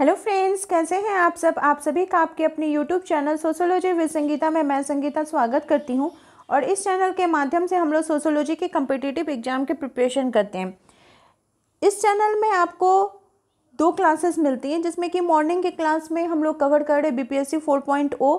hello friends कैसे हैं आप सब आप सभी का आपके अपने YouTube channel sociology with Sangeeta में मैं संगीता स्वागत करती हूं और इस चैनल के माध्यम से हम लोग सोशोलॉजी के कम्पिटिटिव एग्ज़ाम के प्रिपरेशन करते हैं इस चैनल में आपको दो क्लासेस मिलती हैं जिसमें कि मॉर्निंग के क्लास में हम लोग कवर कर रहे B P S C four point O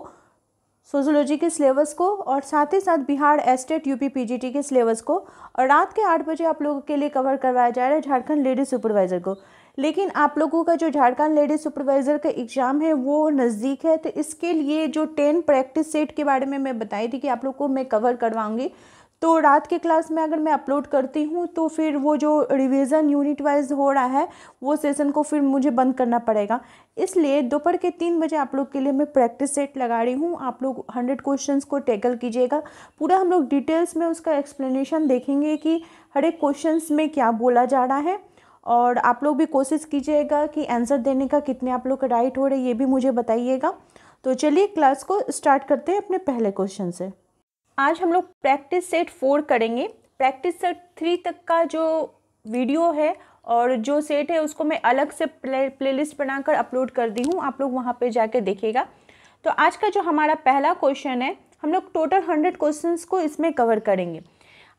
sociology के सिलेबस को और साथ ही साथ बिहार एस्टेट यूपी टी के सिलेबस को और रात के आठ बजे आप लोगों के लिए कवर करवाया जा रहा है झारखंड लेडीज सुपरवाइज़र को लेकिन आप लोगों का जो झारखंड लेडीज सुपरवाइज़र का एग्ज़ाम है वो नज़दीक है तो इसके लिए जो टेन प्रैक्टिस सेट के बारे में मैं बताई थी कि आप लोग को मैं कवर करवाऊँगी तो रात के क्लास में अगर मैं अपलोड करती हूँ तो फिर वो जो रिवीजन यूनिट वाइज हो रहा है वो सेशन को फिर मुझे बंद करना पड़ेगा इसलिए दोपहर के तीन बजे आप लोग के लिए मैं प्रैक्टिस सेट लगा रही हूँ आप लोग हंड्रेड क्वेश्चंस को टैकल कीजिएगा पूरा हम लोग डिटेल्स में उसका एक्सप्लेनेशन देखेंगे कि हर एक क्वेश्चन में क्या बोला जा रहा है और आप लोग भी कोशिश कीजिएगा कि आंसर देने का कितने आप लोग का राइट हो रहे ये भी मुझे बताइएगा तो चलिए क्लास को स्टार्ट करते हैं अपने पहले क्वेश्चन से आज हम लोग प्रैक्टिस सेट फोर करेंगे प्रैक्टिस सेट थ्री तक का जो वीडियो है और जो सेट है उसको मैं अलग से प्ले लिस्ट बनाकर अपलोड कर दी हूँ आप लोग वहाँ पे जाके देखेगा तो आज का जो हमारा पहला क्वेश्चन है हम लोग टोटल हंड्रेड क्वेश्चन को इसमें कवर करेंगे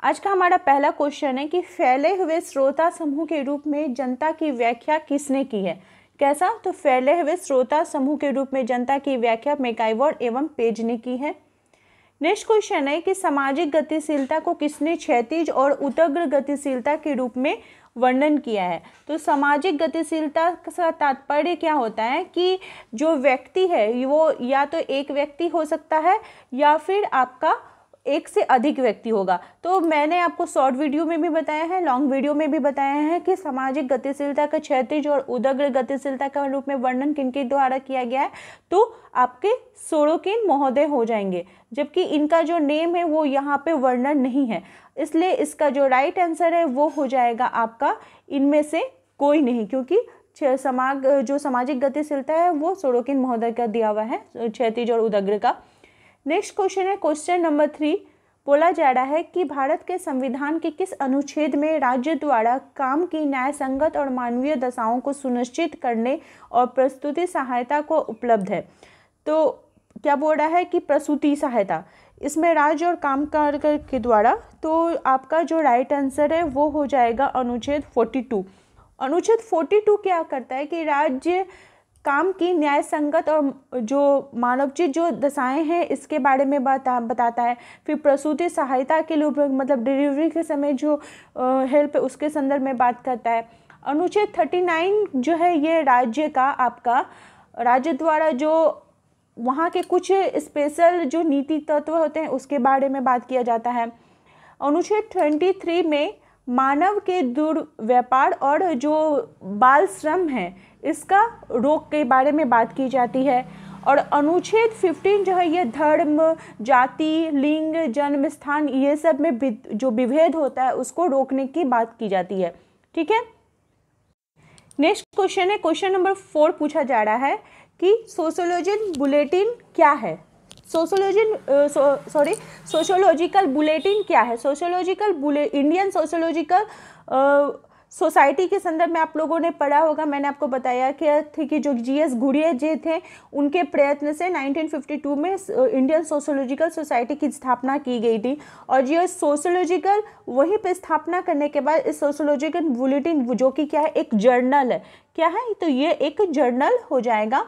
आज का हमारा पहला क्वेश्चन है कि फैले हुए श्रोता समूह के रूप में जनता की व्याख्या किसने की है कैसा तो फैले हुए श्रोता समूह के रूप में जनता की व्याख्या मेकाइवर्ड एवं पेज ने की है नेक्स्ट क्वेश्चन है कि सामाजिक गतिशीलता को किसने क्षतिज और उतग्र गतिशीलता के रूप में वर्णन किया है तो सामाजिक गतिशीलता का तात्पर्य क्या होता है कि जो व्यक्ति है वो या तो एक व्यक्ति हो सकता है या फिर आपका एक से अधिक व्यक्ति होगा तो मैंने आपको शॉर्ट वीडियो में भी बताया है लॉन्ग वीडियो में भी बताया है कि सामाजिक गतिशीलता का क्षतिज और उदग्र गतिशीलता का रूप में वर्णन किन के द्वारा किया गया है तो आपके सोड़ोकिन महोदय हो जाएंगे जबकि इनका जो नेम है वो यहाँ पे वर्णन नहीं है इसलिए इसका जो राइट आंसर है वो हो जाएगा आपका इनमें से कोई नहीं क्योंकि समाग जो सामाजिक गतिशीलता है वो सोड़ोकिन महोदय का दिया हुआ है क्षतिज और उदग्र का नेक्स्ट क्वेश्चन है क्वेश्चन नंबर थ्री बोला जा रहा है कि भारत के संविधान के किस अनुच्छेद में राज्य द्वारा काम की न्याय संगत और मानवीय दशाओं को सुनिश्चित करने और प्रस्तुति सहायता को उपलब्ध है तो क्या बोल रहा है कि प्रसूति सहायता इसमें राज्य और काम कार्य के द्वारा तो आपका जो राइट आंसर है वो हो जाएगा अनुच्छेद 42 अनुच्छेद 42 क्या करता है कि राज्य काम की न्याय संगत और जो मानवचित जो दशाएं हैं इसके बारे में बता बताता है फिर प्रसूति सहायता के लिए मतलब डिलीवरी के समय जो हेल्प है उसके संदर्भ में बात करता है अनुच्छेद थर्टी नाइन जो है ये राज्य का आपका राज्य द्वारा जो वहाँ के कुछ स्पेशल जो नीति तत्व होते हैं उसके बारे में बात किया जाता है अनुच्छेद ट्वेंटी थ्री में मानव के दुर्व्यापार और जो बाल श्रम है इसका रोक के बारे में बात की जाती है और अनुच्छेद 15 जो है ये धर्म जाति लिंग जन्म स्थान ये सब में जो विभेद होता है उसको रोकने की बात की जाती है ठीक है नेक्स्ट क्वेश्चन है क्वेश्चन नंबर फोर पूछा जा रहा है कि सोशोलॉजिन बुलेटिन क्या है सोशोलॉजी सॉरी सोशोलॉजिकल बुलेटिन क्या है सोशोलॉजिकल बुले इंडियन सोशोलॉजिकल सोसाइटी के संदर्भ में आप लोगों ने पढ़ा होगा मैंने आपको बताया कि थे कि जो जी एस घुरिया जी थे उनके प्रयत्न से 1952 में इंडियन सोशोलॉजिकल सोसाइटी की स्थापना की गई थी और जो सोशोलॉजिकल वहीं पर स्थापना करने के बाद इस सोशोलॉजिकल बुलेटिन जो कि क्या है एक जर्नल है क्या है तो ये एक जर्नल हो जाएगा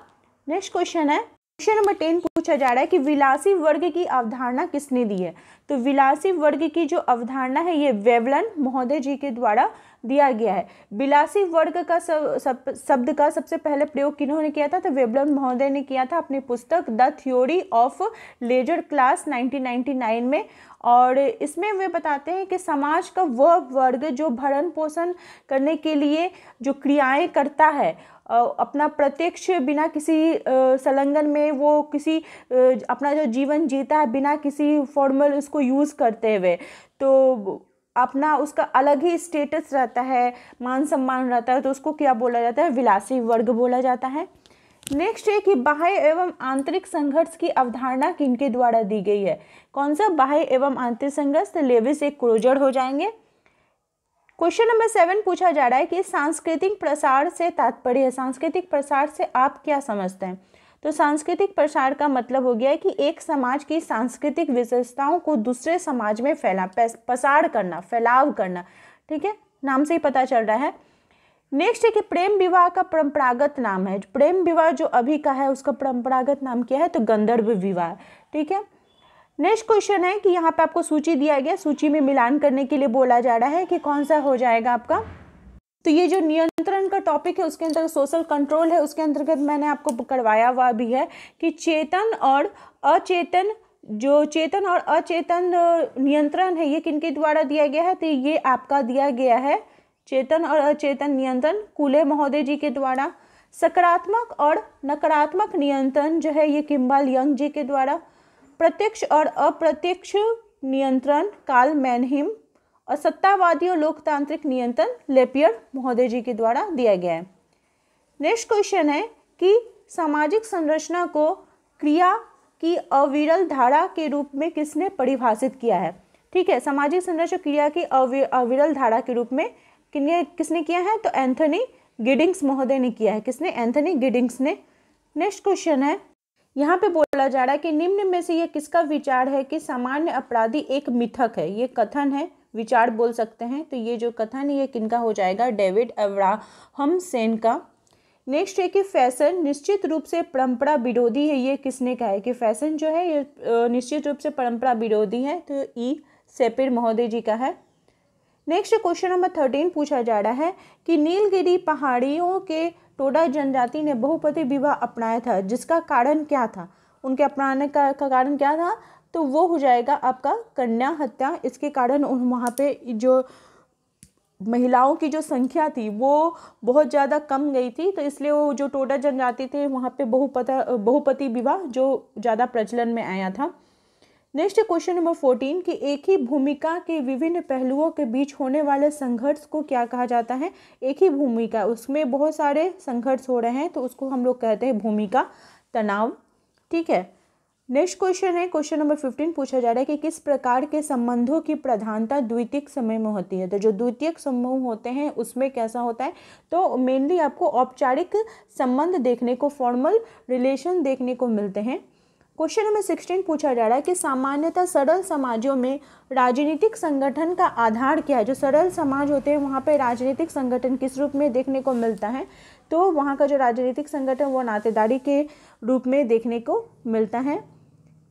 नेक्स्ट क्वेश्चन है क्वेश्चन नंबर टेन पूछा जा रहा है कि विलासी वर्ग की अवधारणा किसने दी है तो विलासी वर्ग की जो अवधारणा है ये वेवलन महोदय जी के द्वारा दिया गया है विलासी वर्ग का सब, सब शब्द का सबसे पहले प्रयोग किन्होंने किया था तो वेबलन महोदय ने किया था अपनी पुस्तक the theory of leisure class 1999 में और इसमें वे बताते हैं कि समाज का वह वर्ग जो भरण पोषण करने के लिए जो क्रियाएं करता है अपना प्रत्यक्ष बिना किसी संलग्न में वो किसी अपना जो जीवन जीता है बिना किसी फॉर्मल उसको यूज़ करते हुए तो अपना उसका अलग ही स्टेटस रहता है मान सम्मान रहता है तो उसको क्या बोला जाता है विलासी वर्ग बोला जाता है नेक्स्ट है कि बाह्य एवं आंतरिक संघर्ष की अवधारणा किनके द्वारा दी गई है कौन सा बाह्य एवं आंतरिक संघर्ष तो लेविस एक क्रोजर हो जाएंगे क्वेश्चन नंबर सेवन पूछा जा रहा है कि सांस्कृतिक प्रसार से तात्पर्य है सांस्कृतिक प्रसार से आप क्या समझते हैं तो सांस्कृतिक प्रसार का मतलब हो गया है कि एक समाज की सांस्कृतिक विशेषताओं को दूसरे समाज में फैला पसार करना फैलाव करना ठीक है नाम से ही पता चल रहा है नेक्स्ट है कि प्रेम विवाह का परंपरागत नाम है प्रेम विवाह जो अभी का है उसका परंपरागत नाम क्या है तो गंधर्व विवाह ठीक है नेक्स्ट क्वेश्चन है कि यहाँ पे आपको सूची दिया गया सूची में मिलान करने के लिए बोला जा रहा है कि कौन सा हो जाएगा आपका तो ये जो नियंत्रण का टॉपिक है उसके अंतर्गत सोशल कंट्रोल है उसके अंतर्गत मैंने आपको करवाया हुआ भी है कि चेतन और अचेतन जो चेतन और अचेतन नियंत्रण है ये किनके द्वारा दिया गया है तो ये आपका दिया गया है चेतन और अचेतन नियंत्रण कूले महोदय जी के द्वारा सकारात्मक और नकारात्मक नियंत्रण जो है ये किम्बल यंग जी के द्वारा प्रत्यक्ष और अप्रत्यक्ष नियंत्रण काल मैनहिम और सत्तावादी और लोकतांत्रिक नियंत्रण लेपियर महोदय जी के द्वारा दिया गया है नेक्स्ट क्वेश्चन है कि सामाजिक संरचना को क्रिया की अविरल धारा के रूप में किसने परिभाषित किया है ठीक है सामाजिक संरचना क्रिया की अविरल धारा के रूप में किने किसने किया है तो एंथनी गिडिंग्स महोदय ने किया है किसने एंथनी गिडिंग्स ने नेक्स्ट क्वेश्चन है यहाँ पे बोला जा रहा है कि निम्न में से ये किसका विचार है कि सामान्य अपराधी एक मिथक है ये कथन है विचार बोल सकते हैं तो ये जो कथन है ये किनका हो जाएगा डेविड एवराहम सेन का नेक्स्ट है कि फैशन निश्चित रूप से परंपरा विरोधी है ये किसने कहा है कि फैशन जो है ये निश्चित रूप से परंपरा विरोधी है तो ई सेपिर महोदय जी का है नेक्स्ट क्वेश्चन नंबर थर्टीन पूछा जा रहा है कि नीलगिरी पहाड़ियों के टोडा जनजाति ने बहुपति विवाह अपनाया था जिसका कारण क्या था उनके अपनाने का, का कारण क्या था तो वो हो जाएगा आपका कन्या हत्या इसके कारण उन वहाँ पे जो महिलाओं की जो संख्या थी वो बहुत ज़्यादा कम गई थी तो इसलिए वो जो टोडा जनजाति थे वहाँ पे बहुपता बहुपति विवाह जो ज़्यादा प्रचलन में आया था नेक्स्ट क्वेश्चन नंबर फोर्टीन की एक ही भूमिका के विभिन्न पहलुओं के बीच होने वाले संघर्ष को क्या कहा जाता है एक ही भूमिका उसमें बहुत सारे संघर्ष हो रहे हैं तो उसको हम लोग कहते हैं भूमिका तनाव ठीक है नेक्स्ट क्वेश्चन है क्वेश्चन नंबर फिफ्टीन पूछा जा रहा है कि किस प्रकार के संबंधों की प्रधानता द्वितीय समय में होती है तो जो द्वितीय समूह होते हैं उसमें कैसा होता है तो मेनली आपको औपचारिक संबंध देखने को फॉर्मल रिलेशन देखने को मिलते हैं क्वेश्चन नंबर सिक्सटीन पूछा जा रहा है कि सामान्यतः सरल समाजों में राजनीतिक संगठन का आधार क्या है जो सरल समाज होते हैं वहाँ पर राजनीतिक संगठन किस रूप में देखने को मिलता है तो वहाँ का जो राजनीतिक संगठन वो नातेदारी के रूप में देखने को मिलता है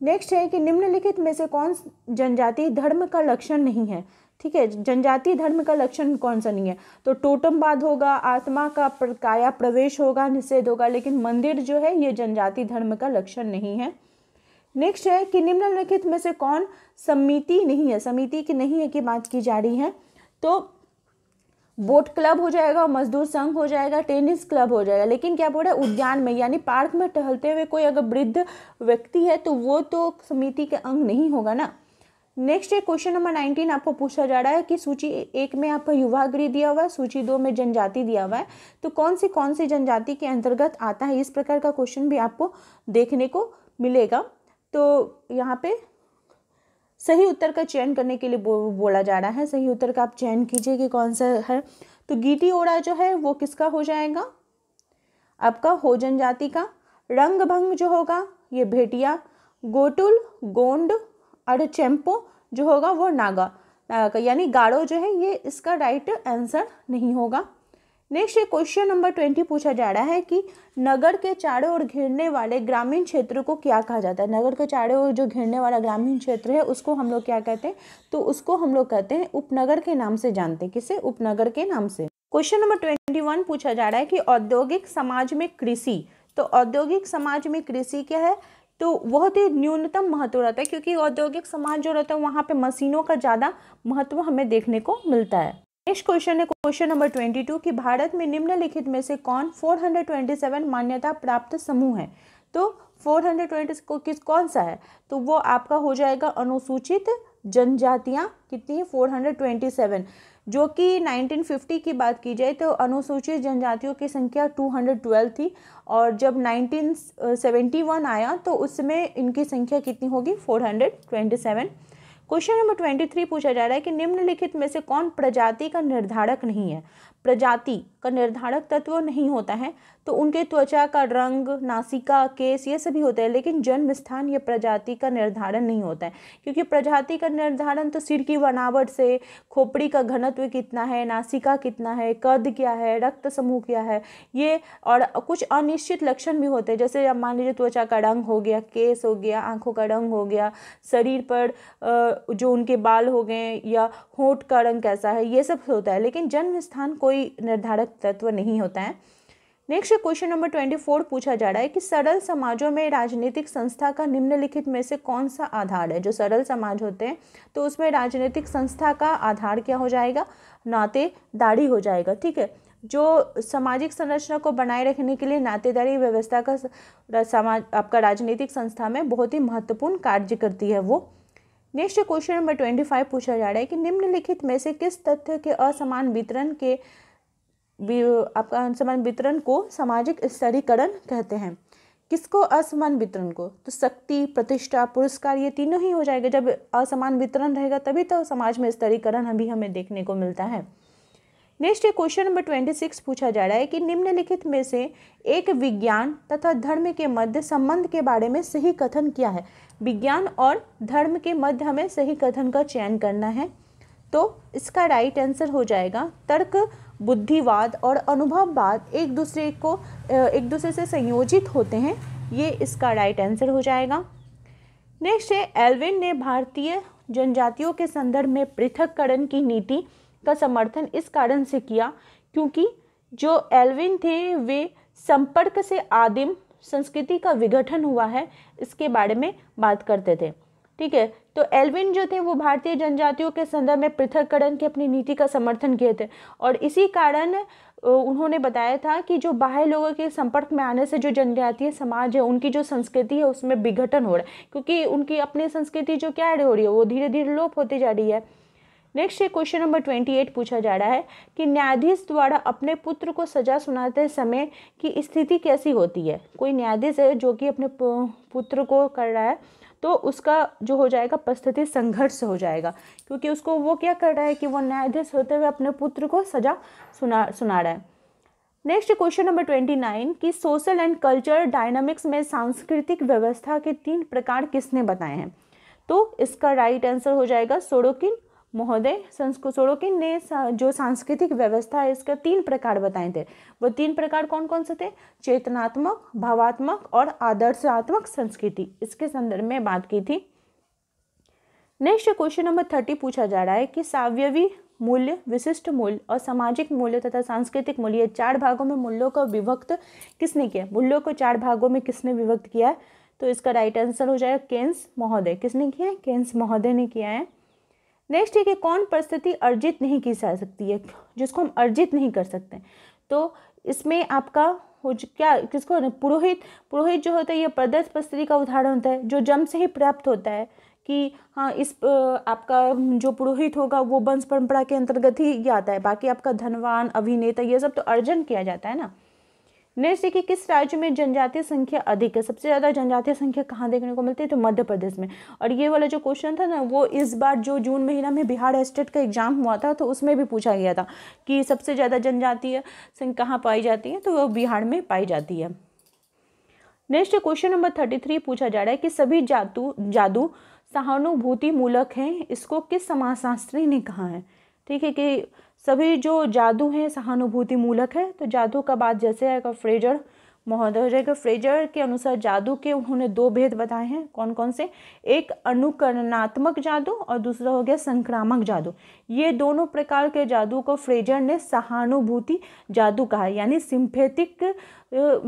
नेक्स्ट है कि निम्नलिखित में से कौन जनजाति धर्म का लक्षण नहीं है ठीक है जनजाति धर्म का लक्षण कौन सा नहीं है तो टोटमवाद होगा आत्मा का प्रकाया प्रवेश होगा निषेध होगा लेकिन मंदिर जो है ये जनजाति धर्म का लक्षण नहीं है नेक्स्ट है कि निम्नलिखित में से कौन समिति नहीं है समिति की नहीं है कि बात की जा रही है तो बोट क्लब हो जाएगा मजदूर संघ हो जाएगा टेनिस क्लब हो जाएगा लेकिन क्या बोल रहा है उद्यान में यानी पार्क में टहलते हुए कोई अगर वृद्ध व्यक्ति है तो वो तो समिति के अंग नहीं होगा ना नेक्स्ट है क्वेश्चन नंबर नाइनटीन आपको पूछा जा रहा है कि सूची एक में आपका गृह दिया हुआ है सूची दो में जनजाति दिया हुआ है तो कौन सी कौन सी जनजाति के अंतर्गत आता है इस प्रकार का क्वेश्चन भी आपको देखने को मिलेगा तो यहाँ पे सही उत्तर का चयन करने के लिए बो, बोला जा रहा है सही उत्तर का आप चयन कीजिए कि कौन सा है तो गीटी ओड़ा जो है वो किसका हो जाएगा आपका हो जनजाति का रंग भंग जो होगा ये भेटिया गोटुल गोंड और चैम्पो जो होगा वो नागा यानी गाड़ो जो है ये इसका राइट आंसर नहीं होगा नेक्स्ट ये क्वेश्चन नंबर ट्वेंटी पूछा जा रहा है कि नगर के चारों ओर घिरने वाले ग्रामीण क्षेत्र को क्या कहा जाता है नगर के चारों ओर जो घिरने वाला ग्रामीण क्षेत्र है उसको हम लोग क्या कहते हैं तो उसको हम लोग कहते हैं उपनगर के नाम से जानते हैं किसे उपनगर के नाम से क्वेश्चन नंबर ट्वेंटी वन पूछा जा रहा है कि औद्योगिक समाज में कृषि तो औद्योगिक समाज में कृषि क्या है तो बहुत ही न्यूनतम महत्व रहता है क्योंकि औद्योगिक समाज जो रहता है वहाँ पे मशीनों का ज़्यादा महत्व हमें देखने को मिलता है नेक्स्ट क्वेश्चन है क्वेश्चन नंबर ट्वेंटी टू कि भारत में निम्नलिखित में से कौन 427 मान्यता प्राप्त समूह है तो 420 को किस कौन सा है तो वो आपका हो जाएगा अनुसूचित जनजातियाँ कितनी है 427 जो कि 1950 की बात की जाए तो अनुसूचित जनजातियों की संख्या 212 थी और जब 1971 आया तो उसमें इनकी संख्या कितनी होगी seven question number twenty three पूछा जा रहा है कि निम्नलिखित में से कौन प्रजाति का निर्धारक नहीं है प्रजाति का निर्धारक तत्व नहीं होता है तो उनके त्वचा का रंग नासिका केस ये सभी होते हैं लेकिन जन्म स्थान या प्रजाति का निर्धारण नहीं होता है क्योंकि प्रजाति का निर्धारण तो सिर की बनावट से खोपड़ी का घनत्व कितना है नासिका कितना है कद क्या है रक्त समूह क्या है ये और कुछ अनिश्चित लक्षण भी होते हैं जैसे अब मान लीजिए त्वचा का रंग हो गया केस हो गया आँखों का रंग हो गया शरीर पर जो उनके बाल हो गए या होठ का रंग कैसा है ये सब होता है लेकिन जन्म स्थान कोई कोई निर्धारक तत्व नहीं होता है next question number twenty four पूछा जा रहा है कि सरल समाजों में राजनीतिक संस्था का निम्नलिखित में से कौन सा आधार है जो सरल समाज होते हैं तो उसमें राजनीतिक संस्था का आधार क्या हो जाएगा नातेदारी हो जाएगा ठीक है जो सामाजिक संरचना को बनाए रखने के लिए नातेदारी व्यवस्था का समाज आपका राजनीतिक संस्था में बहुत ही महत्वपूर्ण कार्य करती है वो next question number twenty five पूछा जा रहा है कि निम्नलिखित में से किस तथ्य के असमान वितरण के आपका असमान वितरण को सामाजिक स्तरीकरण कहते हैं किसको असमान वितरण को तो शक्ति प्रतिष्ठा पुरस्कार ये तीनों ही हो जाएगा जब असमान वितरण रहेगा तभी तो समाज में स्तरीकरण अभी हमें देखने को मिलता है next question number twenty six पूछा जा रहा है कि निम्नलिखित में से एक विज्ञान तथा धर्म के मध्य संबंध के बारे में सही कथन क्या है विज्ञान और धर्म के मध्य हमें सही कथन का चयन करना है तो इसका राइट आंसर हो जाएगा तर्क बुद्धिवाद और अनुभववाद एक दूसरे को एक दूसरे से संयोजित होते हैं ये इसका राइट आंसर हो जाएगा नेक्स्ट है एल्विन ने भारतीय जनजातियों के संदर्भ में पृथककरण की नीति का समर्थन इस कारण से किया क्योंकि जो एल्विन थे वे संपर्क से आदिम संस्कृति का विघटन हुआ है इसके बारे में बात करते थे ठीक है तो एल्विन जो थे वो भारतीय जनजातियों के संदर्भ में पृथककरण की अपनी नीति का समर्थन किए थे और इसी कारण उन्होंने बताया था कि जो बाह्य लोगों के संपर्क में आने से जो जनजातीय समाज है उनकी जो संस्कृति है उसमें विघटन हो रहा है क्योंकि उनकी अपनी संस्कृति जो क्या हो रही है वो धीरे धीरे लोप होती जा रही है next question number twenty eight पूछा जा रहा है कि न्यायाधीश द्वारा अपने पुत्र को सजा सुनाते समय की स्थिति कैसी होती है कोई न्यायाधीश है जो कि अपने पुत्र को कर रहा है तो उसका जो हो जाएगा परिस्थिति संघर्ष हो जाएगा क्योंकि उसको वो क्या कर रहा है कि वो न्यायाधीश होते हुए अपने पुत्र को सजा सुना सुना रहा है next question number twenty nine कि सोशल एंड कल्चर डायनामिक्स में सांस्कृतिक व्यवस्था के तीन प्रकार किसने बताए हैं तो इसका राइट आंसर हो जाएगा सोडोकिन महोदय संस्कृतों की ने जो सांस्कृतिक व्यवस्था है इसका तीन प्रकार बताए थे वो तीन प्रकार कौन कौन से थे चेतनात्मक भावात्मक और आदर्शात्मक संस्कृति इसके संदर्भ में बात की थी नेक्स्ट क्वेश्चन नंबर थर्टी पूछा जा रहा है कि सावयवी मूल्य विशिष्ट मूल्य और सामाजिक मूल्य तथा सांस्कृतिक मूल्य ये चार भागों में मूल्यों को विभक्त किसने किया मूल्यों को चार भागों में किसने विभक्त किया है तो इसका राइट आंसर हो जाएगा केन्स महोदय किसने किया है केन्स महोदय ने किया है नेक्स्ट है कि कौन परिस्थिति अर्जित नहीं की जा सकती है जिसको हम अर्जित नहीं कर सकते तो इसमें आपका हो क्या किसको पुरोहित पुरोहित जो होता है ये प्रदत्त परिस्थिति का उदाहरण होता है जो जन्म से ही प्राप्त होता है कि हाँ इस आपका जो पुरोहित होगा वो वंश परंपरा के अंतर्गत ही आता है बाकी आपका धनवान अभिनेता ये सब तो अर्जन किया जाता है ना नेक्स्ट देखिए किस राज्य में जनजातीय संख्या अधिक है सबसे ज़्यादा जनजातीय संख्या कहाँ देखने को मिलती है तो मध्य प्रदेश में और ये वाला जो क्वेश्चन था ना वो इस बार जो जून महीना में बिहार स्टेट का एग्जाम हुआ था तो उसमें भी पूछा गया था कि सबसे ज़्यादा जनजातीय संख्या कहाँ पाई जाती है तो वो बिहार में पाई जाती है next question number thirty three पूछा जा रहा है कि सभी जादू जादू सहानुभूति मूलक हैं इसको किस समाजशास्त्री ने कहा है ठीक है कि सभी जो जादू हैं सहानुभूति मूलक है तो जादू का बात जैसे आएगा फ्रेजर महोदय के फ्रेजर के अनुसार जादू के उन्होंने दो भेद बताए हैं कौन कौन से एक अनुकरणात्मक जादू और दूसरा हो गया संक्रामक जादू ये दोनों प्रकार के जादू को फ्रेजर ने सहानुभूति जादू कहा यानी सिंथेटिक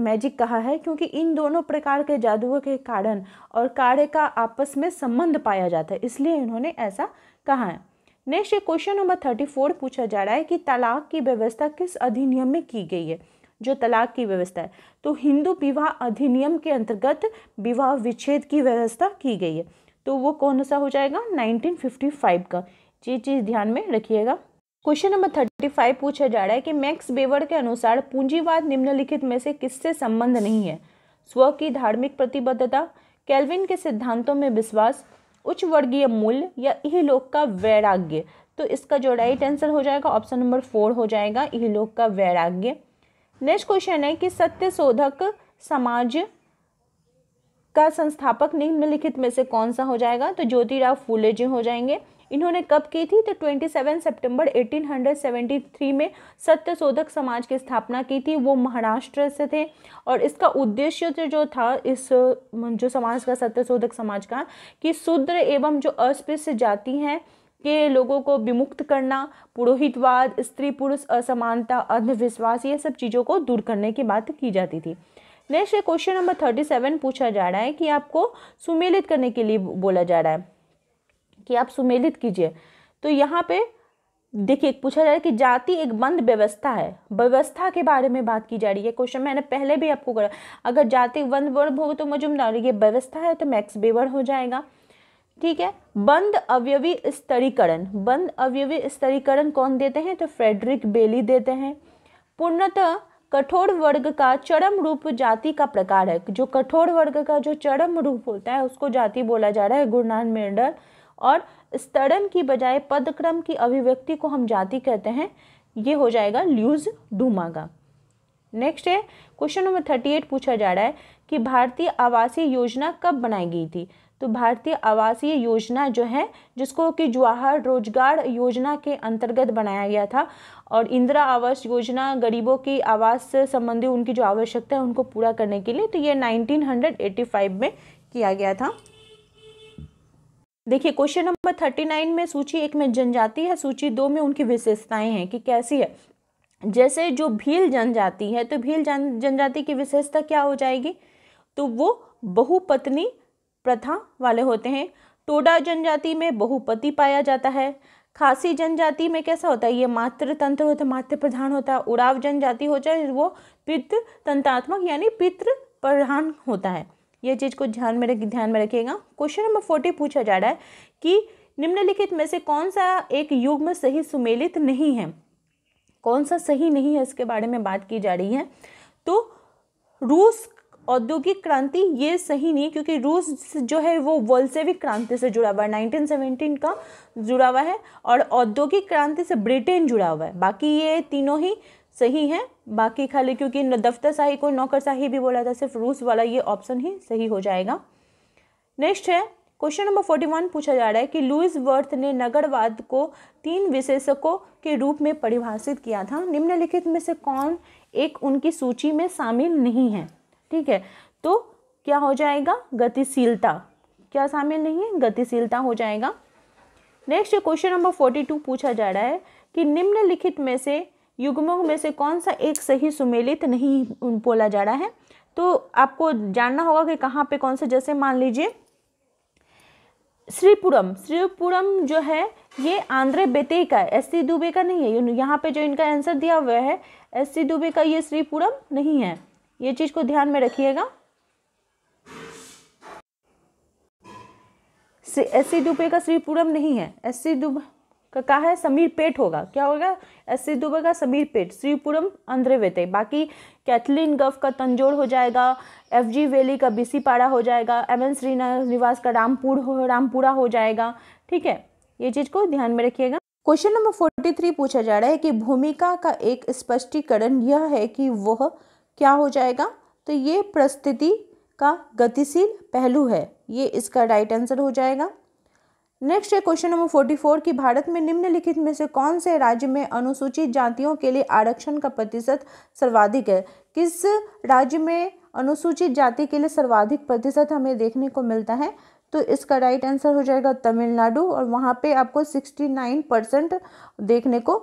मैजिक कहा है क्योंकि इन दोनों प्रकार के जादुओं के कारण और कार्य का आपस में संबंध पाया जाता है इसलिए इन्होंने ऐसा कहा है next question number thirty four पूछा जा रहा है कि तलाक की व्यवस्था किस अधिनियम में की गई है जो तलाक की व्यवस्था है तो हिंदू विवाह अधिनियम के अंतर्गत विवाह विच्छेद की व्यवस्था की गई है तो वो कौन सा हो जाएगा 1955 का ये चीज़ ध्यान में रखिएगा क्वेश्चन नंबर थर्टी फाइव पूछा जा रहा है कि मैक्स बेवर के अनुसार पूंजीवाद निम्नलिखित में से किससे संबंध नहीं है स्व की धार्मिक प्रतिबद्धता कैलविन के सिद्धांतों में विश्वास उच्च वर्गीय मूल्य या इहलोक का वैराग्य तो इसका जो राइट आंसर हो जाएगा ऑप्शन नंबर फोर हो जाएगा इहलोक का वैराग्य नेक्स्ट क्वेश्चन है कि सत्य शोधक समाज का संस्थापक निम्नलिखित में से कौन सा हो जाएगा तो ज्योतिराव फूले जी हो जाएंगे इन्होंने कब की थी तो 27 सितंबर 1873 में सत्य शोधक समाज की स्थापना की थी वो महाराष्ट्र से थे और इसका उद्देश्य तो जो था इस जो समाज का सत्यशोधक समाज का कि शूद्र एवं जो अस्पृश्य जाति हैं के लोगों को विमुक्त करना पुरोहितवाद स्त्री पुरुष असमानता अंधविश्वास ये सब चीज़ों को दूर करने की बात की जाती थी next question number thirty seven पूछा जा रहा है कि आपको सुमेलित करने के लिए बोला जा रहा है कि आप सुमेलित कीजिए तो यहाँ पे देखिए पूछा जा रहा है कि जाति एक बंद व्यवस्था है व्यवस्था के बारे में बात की जा रही है क्वेश्चन मैंने पहले भी आपको करा अगर जाति बंद वर्ब हो तो ना ये व्यवस्था है तो मैक्स बेवर हो जाएगा ठीक है बंद अवयवी स्तरीकरण बंद अवयवी स्तरीकरण कौन देते हैं तो फ्रेडरिक बेली देते हैं पूर्णतः कठोर वर्ग का चरम रूप जाति का प्रकार है जो कठोर वर्ग का जो चरम रूप होता है उसको जाति बोला जा रहा है नान मेंडल और स्तरन की बजाय पदक्रम की अभिव्यक्ति को हम जाति कहते हैं ये हो जाएगा ल्यूज डूमागा नेक्स्ट है क्वेश्चन नंबर थर्टी एट पूछा जा रहा है कि भारतीय आवासीय योजना कब बनाई गई थी तो भारतीय आवासीय योजना जो है जिसको कि जवाहर रोजगार योजना के अंतर्गत बनाया गया था और इंदिरा आवास योजना गरीबों की आवास संबंधी उनकी जो आवश्यकता है उनको पूरा करने के लिए तो ये 1985 में किया गया था देखिए क्वेश्चन नंबर थर्टी नाइन में सूची एक में जनजाति है सूची दो में उनकी विशेषताएं हैं कि कैसी है जैसे जो भील जनजाति है तो भील जन जनजाति की विशेषता क्या हो जाएगी तो वो बहुपत्नी प्रथा वाले होते हैं टोडा जनजाति में बहुपति पाया जाता है खासी जनजाति में कैसा होता है ये मातृतंत्र तंत्र होता है मातृ प्रधान होता है उड़ाव जनजाति हो जाए वो पितृ तंत्रात्मक यानी पितृ प्रधान होता है ये चीज़ को ध्यान में रख ध्यान में रखिएगा क्वेश्चन नंबर फोर्टी पूछा जा रहा है कि निम्नलिखित में से कौन सा एक युग में सही सुमेलित नहीं है कौन सा सही नहीं है इसके बारे में बात की जा रही है तो रूस औद्योगिक क्रांति ये सही नहीं क्योंकि रूस जो है वो वोल्सेविक क्रांति से जुड़ा हुआ है नाइनटीन सेवेंटीन का जुड़ा हुआ है और औद्योगिक क्रांति से ब्रिटेन जुड़ा हुआ है बाकी ये तीनों ही सही है बाकी खाली क्योंकि दफ्तर शाही को नौकर शाही भी बोला था सिर्फ रूस वाला ये ऑप्शन ही सही हो जाएगा नेक्स्ट है क्वेश्चन नंबर फोर्टी वन पूछा जा रहा है कि लुइस वर्थ ने नगरवाद को तीन विशेषकों के रूप में परिभाषित किया था निम्नलिखित में से कौन एक उनकी सूची में शामिल नहीं है ठीक है तो क्या हो जाएगा गतिशीलता क्या शामिल नहीं है गतिशीलता हो जाएगा next question number forty two पूछा जा रहा है कि निम्नलिखित में से युग्मों में से कौन सा एक सही सुमेलित नहीं बोला जा रहा है तो आपको जानना होगा कि कहाँ पे कौन सा जैसे मान लीजिए श्रीपुरम श्रीपुरम जो है ये आंध्र बेते का एस सी दुबे का नहीं है यहाँ पे जो इनका आंसर दिया हुआ है एस सी दुबे का ये श्रीपुरम नहीं है ये चीज़ को ध्यान में रखिएगा एस सी दुबे का श्रीपुरम नहीं है एस सी दुबे का कहा है समीर पेट होगा क्या होगा दुबे का समीर पेट श्रीपुरम अंध्रवेते बाकी कैथलीन गफ का तंजोर हो जाएगा एफ जी वेली का बीसीपाड़ा हो जाएगा एम एन श्रीनिवास का रामपुर हो रामपुरा हो जाएगा ठीक है ये चीज़ को ध्यान में रखिएगा क्वेश्चन नंबर फोर्टी थ्री पूछा जा रहा है कि भूमिका का एक स्पष्टीकरण यह है कि वह क्या हो जाएगा तो ये प्रस्तुति का गतिशील पहलू है ये इसका राइट आंसर हो जाएगा नेक्स्ट है क्वेश्चन नंबर फोर्टी फोर कि भारत में निम्नलिखित में से कौन से राज्य में अनुसूचित जातियों के लिए आरक्षण का प्रतिशत सर्वाधिक है किस राज्य में अनुसूचित जाति के लिए सर्वाधिक प्रतिशत हमें देखने को मिलता है तो इसका राइट आंसर हो जाएगा तमिलनाडु और वहाँ पे आपको सिक्सटी नाइन परसेंट देखने को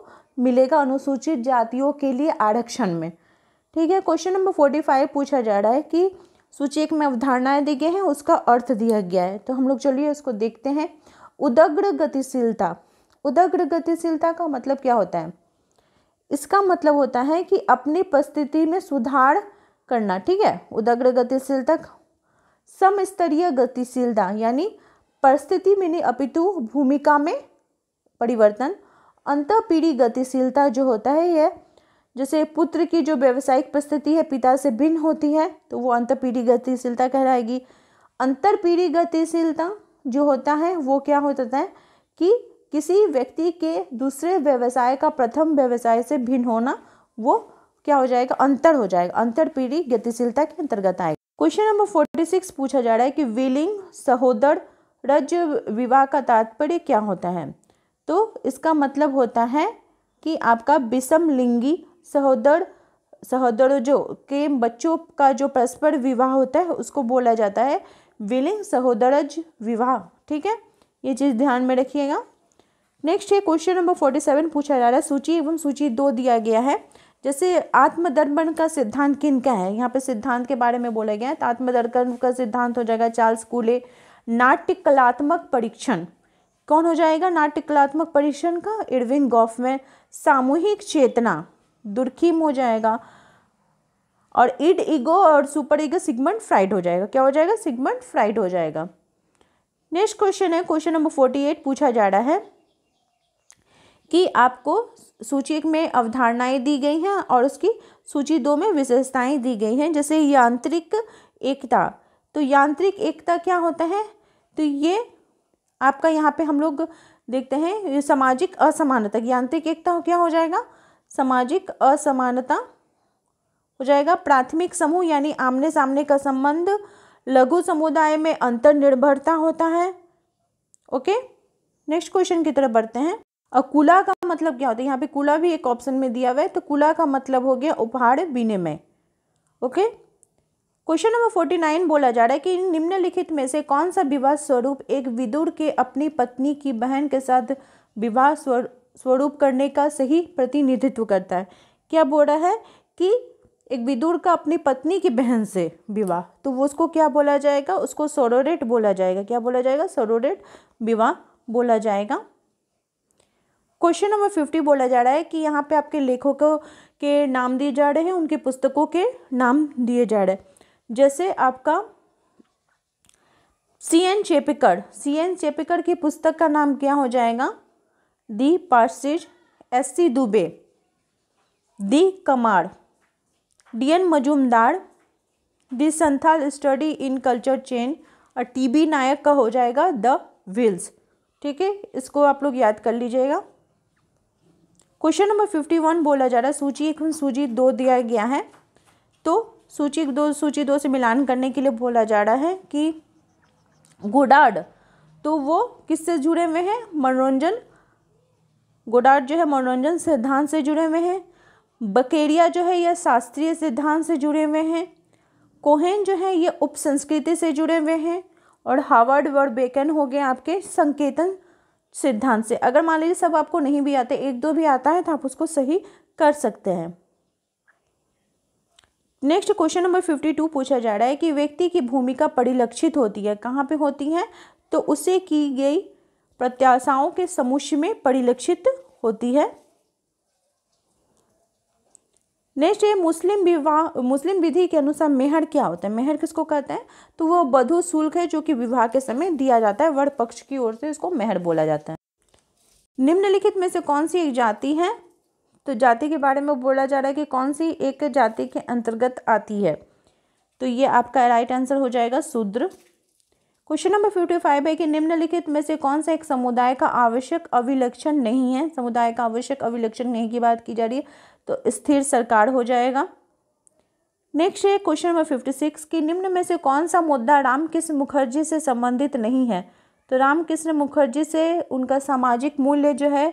मिलेगा अनुसूचित जातियों के लिए आरक्षण में ठीक है क्वेश्चन नंबर फोर्टी फाइव पूछा जा रहा है कि सूची एक में अवधारणाएँ दी गई हैं उसका अर्थ दिया गया है तो हम लोग चलिए उसको देखते हैं उदग्र गतिशीलता उदग्र गतिशीलता का मतलब क्या होता है इसका मतलब होता है कि अपनी परिस्थिति में सुधार करना ठीक है उदग्र गतिशीलता समस्तरीय गतिशीलता यानी परिस्थिति में नहीं अपितु भूमिका में परिवर्तन अंत पीढ़ी गतिशीलता जो होता है यह जैसे पुत्र की जो व्यवसायिक परिस्थिति है पिता से भिन्न होती है तो वो अंत पीढ़ी गतिशीलता कहलाएगी अंतर पीढ़ी गतिशीलता जो होता है वो क्या होता है कि किसी व्यक्ति के दूसरे व्यवसाय का प्रथम व्यवसाय से भिन्न होना वो क्या हो जाएगा अंतर हो जाएगा अंतर पीढ़ी गतिशीलता के अंतर्गत आएगा क्वेश्चन नंबर फोर्टी सिक्स पूछा जा रहा है कि विलिंग सहोदर रज विवाह का तात्पर्य क्या होता है तो इसका मतलब होता है कि आपका विषम लिंगी सहोदर सहोदरों जो के बच्चों का जो परस्पर विवाह होता है उसको बोला जाता है विलिंग सहोदरज विवाह ठीक है ये चीज़ ध्यान में रखिएगा नेक्स्ट है क्वेश्चन नंबर फोर्टी सेवन पूछा जा रहा है सूची एवं सूची दो दिया गया है जैसे आत्मदर्पण का सिद्धांत किन का है यहाँ पे सिद्धांत के बारे में बोला गया है तो आत्मदर्पण का सिद्धांत हो जाएगा चार्ल्स कूले नाट्य कलात्मक परीक्षण कौन हो जाएगा नाट्य कलात्मक परीक्षण का गॉफ में सामूहिक चेतना दुर्खीम हो जाएगा और इड ईगो और सुपर ईगो सिगमेंट फ्राइड हो जाएगा क्या हो जाएगा सिगमेंट फ्राइड हो जाएगा नेक्स्ट क्वेश्चन है क्वेश्चन नंबर फोर्टी एट पूछा जा रहा है कि आपको सूची में अवधारणाएं दी गई हैं और उसकी सूची दो में विशेषताएं दी गई हैं जैसे यांत्रिक एकता तो यांत्रिक एकता क्या होता है तो ये आपका यहाँ पे हम लोग देखते हैं सामाजिक असमानता यांत्रिक एकता क्या हो जाएगा सामाजिक असमानता हो जाएगा प्राथमिक समूह यानी आमने सामने का संबंध लघु समुदाय में अंतर निर्भरता होता है ओके नेक्स्ट क्वेश्चन की तरफ बढ़ते हैं और कुला का मतलब क्या होता है यहाँ पे कुला भी एक ऑप्शन में दिया हुआ है तो कुला का मतलब हो गया उपहार विनिमय okay question number forty nine बोला जा रहा है कि निम्नलिखित में से कौन सा विवाह स्वरूप एक विदुर के अपनी पत्नी की बहन के साथ विवाह स्वरूप करने का सही प्रतिनिधित्व करता है क्या बोल रहा है कि एक विदुर का अपनी पत्नी की बहन से विवाह तो वो उसको क्या बोला जाएगा उसको सोरोरेट बोला जाएगा क्या बोला जाएगा सोरोरेट विवाह बोला जाएगा क्वेश्चन नंबर फिफ्टी बोला जा रहा है कि यहाँ पे आपके लेखकों के नाम दिए जा रहे हैं उनकी पुस्तकों के नाम दिए जा रहे हैं जैसे आपका सी एन चेपिकर सी एन चेपिकर की पुस्तक का नाम क्या हो जाएगा the Parsis S C Dube the Kamar D N Majumdar this Santhal study in culture change और टी बी नायक का हो जाएगा द विल्स ठीक है इसको आप लोग याद कर लीजिएगा क्वेश्चन नंबर फिफ्टी वन बोला जा रहा है सूची एक सूची दो दिया गया है तो सूची दो सूची दो से मिलान करने के लिए बोला जा रहा है कि गोडार्ड तो वो किससे जुड़े हुए हैं मनोरंजन गोडार्ड जो है मनोरंजन सिद्धांत से जुड़े हुए हैं बकेरिया जो है यह शास्त्रीय सिद्धांत से जुड़े हुए हैं कोहेन जो है ये उप संस्कृति से जुड़े हुए हैं और हावर्ड और बेकन हो गए आपके संकेतन सिद्धांत से अगर मान लीजिए सब आपको नहीं भी आते एक दो भी आता है तो आप उसको सही कर सकते हैं next question number fifty two पूछा जा रहा है कि व्यक्ति की भूमिका परिलक्षित होती है कहाँ पे होती है तो उसे की गई प्रत्याशाओं के समुच्चय में परिलक्षित होती है नेक्स्ट ये मुस्लिम विवाह मुस्लिम विधि के अनुसार मेहर क्या होता है मेहर किसको कहते हैं तो वो बधु शुल्क है जो कि विवाह के समय दिया जाता है वर पक्ष की ओर से इसको मेहर बोला जाता है निम्नलिखित में से कौन सी एक जाति है तो जाति के बारे में बोला जा रहा है कि कौन सी एक जाति के अंतर्गत आती है तो ये आपका राइट आंसर हो जाएगा शूद्र क्वेश्चन नंबर फिफ्टी फाइव है कि निम्नलिखित में से कौन सा एक समुदाय का आवश्यक अभिलक्षण नहीं है समुदाय का आवश्यक अभिलक्षण नहीं की बात की जा रही है तो स्थिर सरकार हो जाएगा नेक्स्ट है क्वेश्चन नंबर फिफ्टी सिक्स कि निम्न में से कौन सा मुद्दा रामकृष्ण मुखर्जी से संबंधित नहीं है तो रामकृष्ण मुखर्जी से उनका सामाजिक मूल्य जो है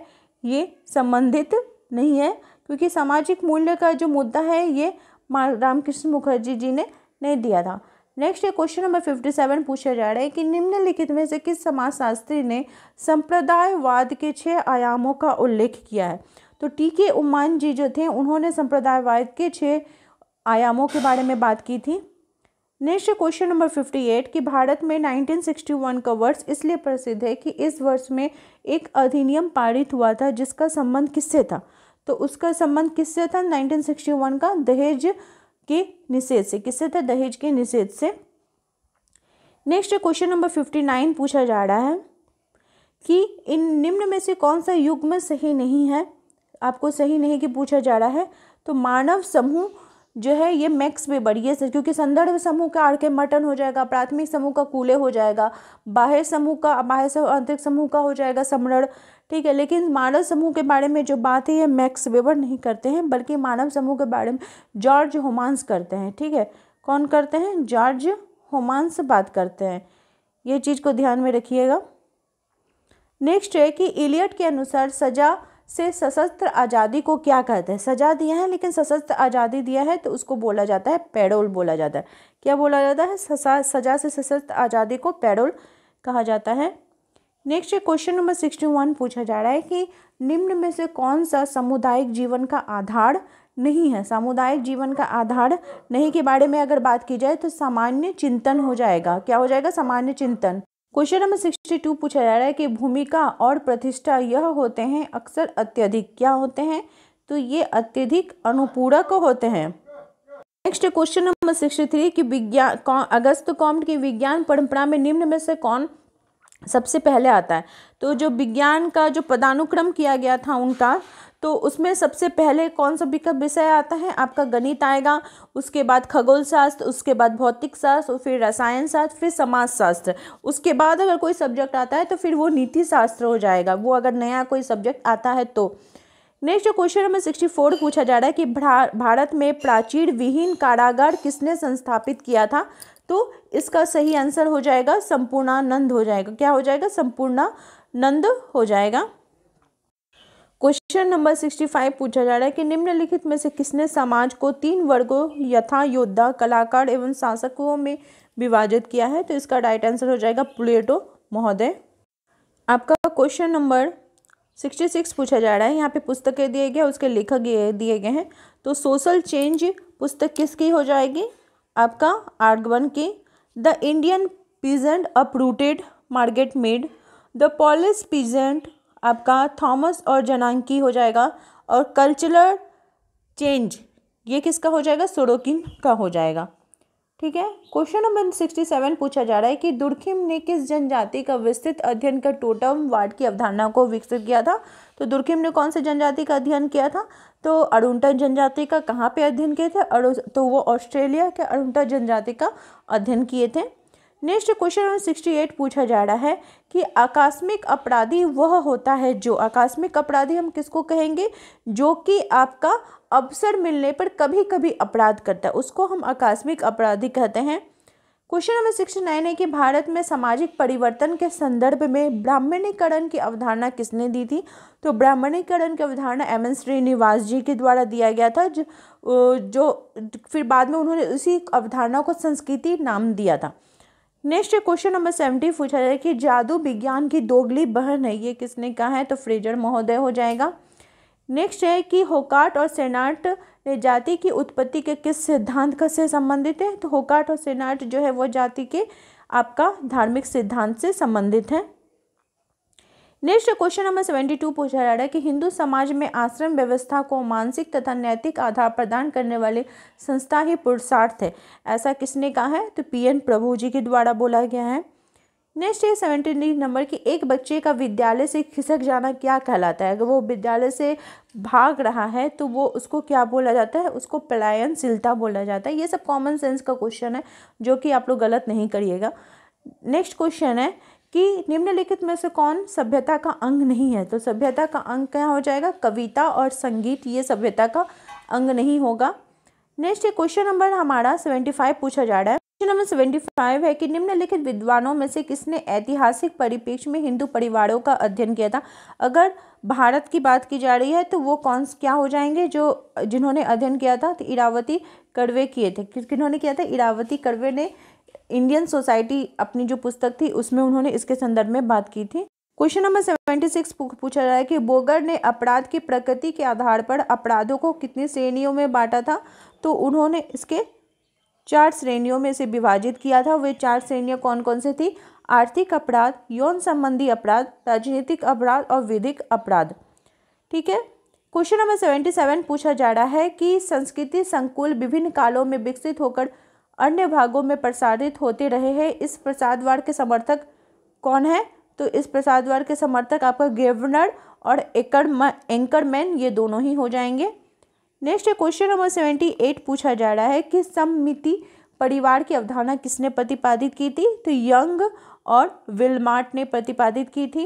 ये संबंधित नहीं है क्योंकि सामाजिक मूल्य का जो मुद्दा है ये रामकृष्ण मुखर्जी जी ने नहीं दिया था नेक्स्ट है क्वेश्चन नंबर फिफ्टी सेवन पूछा जा रहा है कि निम्नलिखित में से किस समाजशास्त्री ने संप्रदायवाद के छः आयामों का उल्लेख किया है तो टी के उमान जी जो थे उन्होंने संप्रदायवाद के छः आयामों के बारे में बात की थी next question number fifty eight कि भारत में 1961 का वर्ष इसलिए प्रसिद्ध है कि इस वर्ष में एक अधिनियम पारित हुआ था जिसका संबंध किससे था तो उसका संबंध किससे था 1961 का दहेज के निषेध से किससे था दहेज के निषेध से next question number fifty nine पूछा जा रहा है कि इन निम्न में से कौन सा युग्म सही नहीं है आपको सही नहीं कि पूछा जा रहा है तो मानव समूह जो है ये मैक्स में बढ़िए से क्योंकि संदर्भ समूह का अर्थ के मटन हो जाएगा प्राथमिक समूह का कूले हो जाएगा बाह्य समूह का बाह्य समूह आंतरिक समूह का हो जाएगा समरण ठीक है लेकिन मानव समूह के बारे में जो बात है ये मैक्स वेबर नहीं करते हैं बल्कि मानव समूह के बारे में जॉर्ज होमांस करते हैं ठीक है कौन करते हैं जॉर्ज होमांस बात करते हैं ये चीज़ को ध्यान में रखिएगा नेक्स्ट है कि इलियट के अनुसार सजा से सशस्त्र आज़ादी को क्या कहते हैं सजा दिया है लेकिन सशस्त्र आज़ादी दिया है तो उसको बोला जाता है पैरोल बोला जाता है क्या बोला जाता है सजा सजा से सशस्त्र आज़ादी को पैरोल कहा जाता है next question number sixty one पूछा जा रहा है कि निम्न में से कौन सा सामुदायिक जीवन का आधार नहीं है सामुदायिक जीवन का आधार नहीं के बारे में अगर बात की जाए तो सामान्य चिंतन हो जाएगा क्या हो जाएगा सामान्य चिंतन क्वेश्चन नंबर सिक्सटी टू पूछा जा रहा है कि भूमिका और प्रतिष्ठा यह होते हैं अक्सर अत्यधिक क्या होते हैं तो ये अत्यधिक अनुपूरक होते हैं next question number sixty three की विज्ञान कौन अगस्त कॉम्ट की विज्ञान परंपरा में निम्न में से कौन सबसे पहले आता है तो जो विज्ञान का जो पदानुक्रम किया गया था उनका तो उसमें सबसे पहले कौन सा विकल्प विषय आता है आपका गणित आएगा उसके बाद खगोल शास्त्र उसके बाद भौतिक शास्त्र और फिर रसायन शास्त्र फिर समाज शास्त्र उसके बाद अगर कोई सब्जेक्ट आता है तो फिर वो नीति शास्त्र हो जाएगा वो अगर नया कोई सब्जेक्ट आता है तो नेक्स्ट जो क्वेश्चन नंबर सिक्सटी फोर पूछा जा रहा है कि भारत में प्राचीर विहीन कारागार किसने संस्थापित किया था तो इसका सही आंसर हो जाएगा संपूर्णानंद हो जाएगा क्या हो जाएगा संपूर्णानंद हो जाएगा क्वेश्चन नंबर सिक्सटी फाइव पूछा जा रहा है कि निम्नलिखित में से किसने समाज को तीन वर्गों यथा योद्धा कलाकार एवं शासकों में विभाजित किया है तो इसका राइट आंसर हो जाएगा प्लेटो महोदय आपका क्वेश्चन नंबर सिक्सटी सिक्स पूछा जा रहा है यहाँ पे पुस्तकें दिए गए उसके लेखक दिए गए हैं तो सोशल चेंज पुस्तक किसकी हो जाएगी आपका आर्गवन की the Indian peasant uprooted market made the Polish peasant आपका थॉमस और जनांकी हो जाएगा और कल्चरल चेंज ये किसका हो जाएगा सोडोकिन का हो जाएगा ठीक है क्वेश्चन नंबर सिक्सटी सेवन पूछा जा रहा है कि दुर्खिम ने किस जनजाति का विस्तृत अध्ययन कर टोटम वार्ड की अवधारणा को विकसित किया था तो दुर्खिम ने कौन से जनजाति का अध्ययन किया था तो अरुणटन जनजाति का कहाँ पे अध्ययन किए थे तो वो ऑस्ट्रेलिया के अरुणटन जनजाति का अध्ययन किए थे next question number sixty eight पूछा जा रहा है कि आकस्मिक अपराधी वह होता है जो आकस्मिक अपराधी हम किसको कहेंगे जो कि आपका अवसर मिलने पर कभी कभी अपराध करता है उसको हम आकस्मिक अपराधी कहते हैं क्वेश्चन नंबर सिक्सटी नाइन है कि भारत में सामाजिक परिवर्तन के संदर्भ में ब्राह्मणीकरण की अवधारणा किसने दी थी तो ब्राह्मणीकरण की अवधारणा एम एन श्रीनिवास जी के द्वारा दिया गया था जो, जो फिर बाद में उन्होंने उसी अवधारणा को संस्कृति नाम दिया था नेक्स्ट क्वेश्चन नंबर सेवेंटी पूछा जाए कि जादू विज्ञान की दोगली बहन है ये किसने कहा है तो फ्रेजर महोदय हो जाएगा नेक्स्ट है कि होकाट और सेनाट जाति की उत्पत्ति के किस सिद्धांत का से संबंधित है तो होकाट और सेनाट जो है वो जाति के आपका धार्मिक सिद्धांत से संबंधित हैं next question number seventy two पूछा जा रहा है कि हिंदू समाज में आश्रम व्यवस्था को मानसिक तथा नैतिक आधार प्रदान करने वाली संस्था ही पुरुषार्थ है ऐसा किसने कहा है तो पी एन प्रभु जी के द्वारा बोला गया है नेक्स्ट है सेवेंटी नंबर की एक बच्चे का विद्यालय से खिसक जाना क्या कहलाता है अगर वो विद्यालय से भाग रहा है तो वो उसको क्या बोला जाता है उसको पलायनशीलता बोला जाता है ये सब कॉमन सेंस का क्वेश्चन है जो कि आप लोग गलत नहीं करिएगा नेक्स्ट क्वेश्चन है कि निम्नलिखित में से कौन सभ्यता का अंग नहीं है तो सभ्यता का अंग क्या हो जाएगा कविता और संगीत ये सभ्यता का अंग नहीं होगा नेक्स्ट क्वेश्चन नंबर हमारा सेवेंटी फाइव पूछा जा रहा है क्वेश्चन नंबर सेवेंटी फाइव है कि निम्नलिखित विद्वानों में से किसने ऐतिहासिक परिप्रेक्ष्य में हिंदू परिवारों का अध्ययन किया था अगर भारत की बात की जा रही है तो वो कौन क्या हो जाएंगे जो जिन्होंने अध्ययन किया था तो इरावती कड़वे किए थे किन्होंने किया था इरावती कड़वे ने इंडियन सोसाइटी अपनी जो पुस्तक थी उसमें उन्होंने इसके संदर्भ में बात की थी क्वेश्चन नंबर सेवेंटी सिक्स पूछा जा रहा है कि बोगर ने अपराध की प्रकृति के आधार पर अपराधों को कितनी श्रेणियों में बांटा था तो उन्होंने इसके चार श्रेणियों में से विभाजित किया था वे चार श्रेणियाँ कौन कौन से थी आर्थिक अपराध यौन संबंधी अपराध राजनीतिक अपराध और विधिक अपराध ठीक है क्वेश्चन नंबर सेवेंटी सेवन पूछा जा रहा है कि संस्कृति संकुल विभिन्न कालों में विकसित होकर अन्य भागों में प्रसारित होते रहे हैं इस प्रसादवार के समर्थक कौन है तो इस प्रसादवार के समर्थक आपका गवर्नर और एकड़ एंकरमैन ये दोनों ही हो जाएंगे next question number seventy eight पूछा जा रहा है कि सम्मिति परिवार की अवधारणा किसने प्रतिपादित की थी तो यंग और विलमार्ट ने प्रतिपादित की थी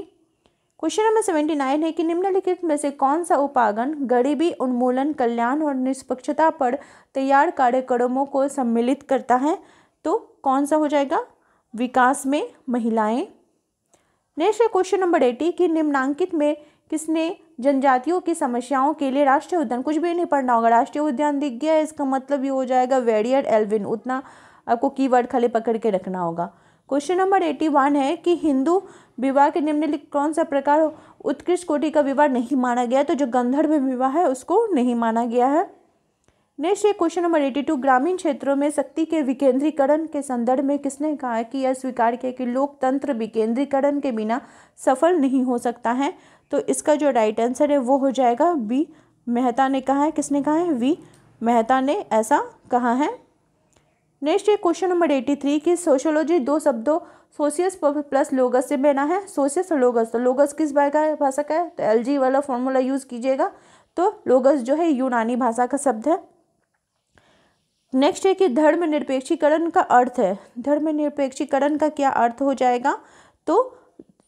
क्वेश्चन नंबर सेवेंटी नाइन है कि निम्नलिखित में से कौन सा उपागन गरीबी उन्मूलन कल्याण और निष्पक्षता पर तैयार कार्यक्रमों को सम्मिलित करता है तो कौन सा हो जाएगा विकास में महिलाएं नेक्स्ट है क्वेश्चन नंबर एटी कि निम्नांकित में किसने जनजातियों की समस्याओं के लिए राष्ट्रीय उद्यान कुछ भी नहीं पढ़ना होगा राष्ट्रीय उद्यान दिख गया इसका मतलब ये हो जाएगा वेरियर एल्विन उतना आपको कीवर्ड खाली पकड़ के रखना होगा क्वेश्चन नंबर एटी वन है कि हिंदू विवाह के निम्नलिखित कौन सा प्रकार उत्कृष्ट कोटि का विवाह नहीं माना गया तो जो गंधर्व विवाह है उसको नहीं माना गया है नेक्स्ट है क्वेश्चन नंबर एटी टू ग्रामीण क्षेत्रों में शक्ति के विकेंद्रीकरण के संदर्भ में किसने कहा है कि यह स्वीकार किया कि लोकतंत्र विकेंद्रीकरण के बिना सफल नहीं हो सकता है तो इसका जो राइट आंसर है वो हो जाएगा बी मेहता ने कहा है किसने कहा है वी मेहता ने ऐसा कहा है नेक्स्ट है क्वेश्चन नंबर एटी थ्री की सोशियोलॉजी दो शब्दों सोशियस प्लस लोगस से बना है सोशियस और लोगस तो लोगस किस का भाषा का है तो जी वाला फॉर्मूला यूज़ कीजिएगा तो लोगस जो है यूनानी भाषा का शब्द है नेक्स्ट है कि धर्म निरपेक्षीकरण का अर्थ है धर्म निरपेक्षीकरण का क्या अर्थ हो जाएगा तो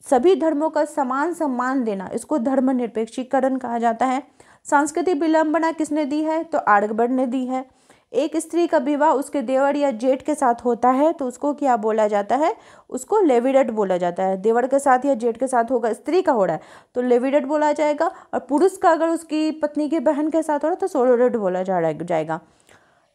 सभी धर्मों का समान सम्मान देना इसको धर्म निरपेक्षीकरण कहा जाता है सांस्कृतिक विलंबना किसने दी है तो आर्गबर्ड ने दी है एक स्त्री का विवाह उसके देवर या जेठ के साथ होता है तो उसको क्या बोला जाता है उसको लेविडेट बोला जाता है देवर के साथ या जेठ के साथ होगा स्त्री का हो रहा है तो लेविडेट बोला जाएगा और पुरुष का अगर उसकी पत्नी के बहन के साथ हो रहा है तो सोलोडेट बोला जा जाएगा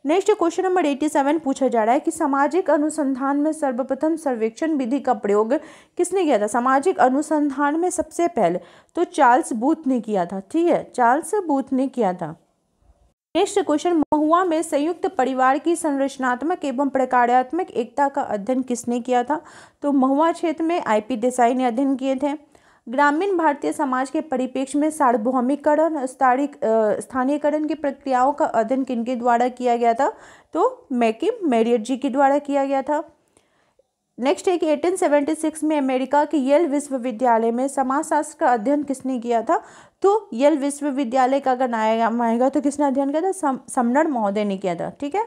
next question number eighty seven पूछा जा रहा है कि सामाजिक अनुसंधान में सर्वप्रथम सर्वेक्षण विधि का प्रयोग किसने किया था सामाजिक अनुसंधान में सबसे पहले तो चार्ल्स बूथ ने किया था ठीक है चार्ल्स बूथ ने किया था नेक्स्ट क्वेश्चन महुआ में संयुक्त परिवार की संरचनात्मक एवं प्रकार्यात्मक एकता का अध्ययन किसने किया था तो महुआ क्षेत्र में आईपी देसाई ने अध्ययन किए थे ग्रामीण भारतीय समाज के परिपेक्ष में सार्वभौमिकरण स्थानीयकरण की प्रक्रियाओं का अध्ययन किनके द्वारा किया गया था तो मैकिम मैरियट जी के द्वारा किया गया था नेक्स्ट है कि 1876 में अमेरिका के येल विश्वविद्यालय में समाजशास्त्र का अध्ययन किसने किया था तो येल विश्वविद्यालय का अगर नाया आएगा तो किसने अध्ययन किया था सम, समनर महोदय ने किया था ठीक है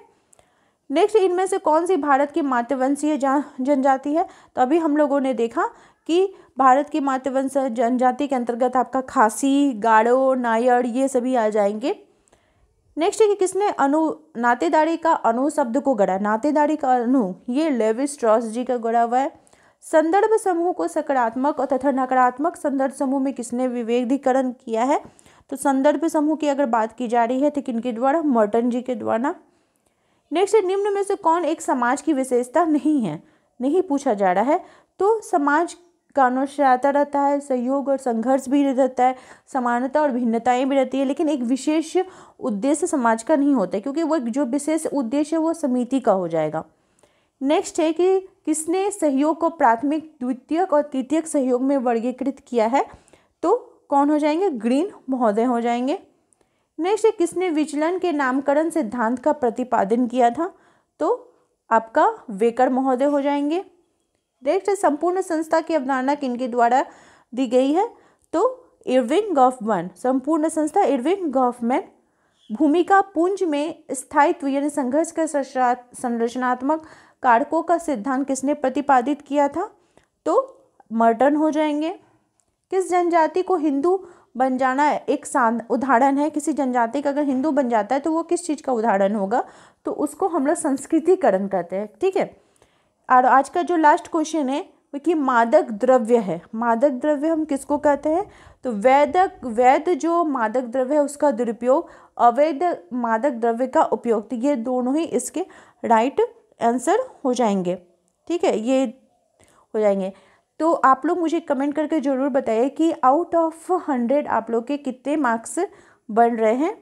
नेक्स्ट इनमें से कौन सी भारत की मातृवंशीय जनजाति है तो अभी हम लोगों ने देखा कि भारत की मातृवंश जनजाति के अंतर्गत आपका खासी गाड़ो नायर ये सभी आ जाएंगे नेक्स्ट है कि किसने अनु नातेदारी का अनु शब्द को गढ़ा नातेदारी का अनु ये लेविस स्ट्रॉस जी का गढ़ा हुआ है संदर्भ समूह को सकारात्मक और तथा नकारात्मक संदर्भ समूह में किसने विवेदीकरण किया है तो संदर्भ समूह की अगर बात की जा रही है तो किनके द्वारा मर्टन जी के द्वारा नेक्स्ट है निम्न में से कौन एक समाज की विशेषता नहीं है नहीं पूछा जा रहा है तो समाज से आता रहता है सहयोग और संघर्ष भी रहता है समानता और भिन्नताएं भी रहती है लेकिन एक विशेष उद्देश्य समाज का नहीं होता क्योंकि वो जो विशेष उद्देश्य है वो समिति का हो जाएगा नेक्स्ट है कि किसने सहयोग को प्राथमिक द्वितीयक और तृतीयक सहयोग में वर्गीकृत किया है तो कौन हो जाएंगे ग्रीन महोदय हो जाएंगे नेक्स्ट है किसने विचलन के नामकरण सिद्धांत का प्रतिपादन किया था तो आपका वेकर महोदय हो जाएंगे देख रहे तो संपूर्ण संस्था की अवधारणा किनके द्वारा दी गई है तो इरविंग गॉफमैन संपूर्ण संस्था इरविंग गॉफमैन भूमिका पुंज में स्थायित्व यानी संघर्ष का संरचनात्मक कारकों का सिद्धांत किसने प्रतिपादित किया था तो मर्टन हो जाएंगे किस जनजाति को हिंदू बन जाना एक उदाहरण है किसी जनजाति का अगर हिंदू बन जाता है तो वो किस चीज़ का उदाहरण होगा तो उसको हम लोग संस्कृतिकरण कहते हैं ठीक है और आज का जो लास्ट क्वेश्चन है वो कि मादक द्रव्य है मादक द्रव्य हम किसको कहते हैं तो वैदक वैध जो मादक द्रव्य है उसका दुरुपयोग अवैध मादक द्रव्य का उपयोग तो ये दोनों ही इसके राइट आंसर हो जाएंगे ठीक है ये हो जाएंगे तो आप लोग मुझे कमेंट करके ज़रूर बताइए कि आउट ऑफ हंड्रेड आप लोग के कितने मार्क्स बन रहे हैं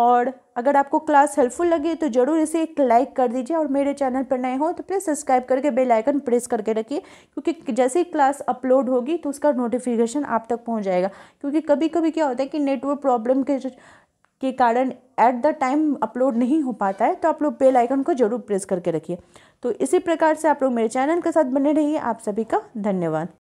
और अगर आपको क्लास हेल्पफुल लगी तो ज़रूर इसे एक लाइक कर दीजिए और मेरे चैनल पर नए हो तो प्लीज़ सब्सक्राइब करके बेल आइकन प्रेस करके रखिए क्योंकि जैसे ही क्लास अपलोड होगी तो उसका नोटिफिकेशन आप तक पहुँच जाएगा क्योंकि कभी कभी क्या होता है कि नेटवर्क प्रॉब्लम के के कारण एट द टाइम अपलोड नहीं हो पाता है तो आप लोग बेल आइकन को जरूर प्रेस करके रखिए तो इसी प्रकार से आप लोग मेरे चैनल के साथ बने रहिए आप सभी का धन्यवाद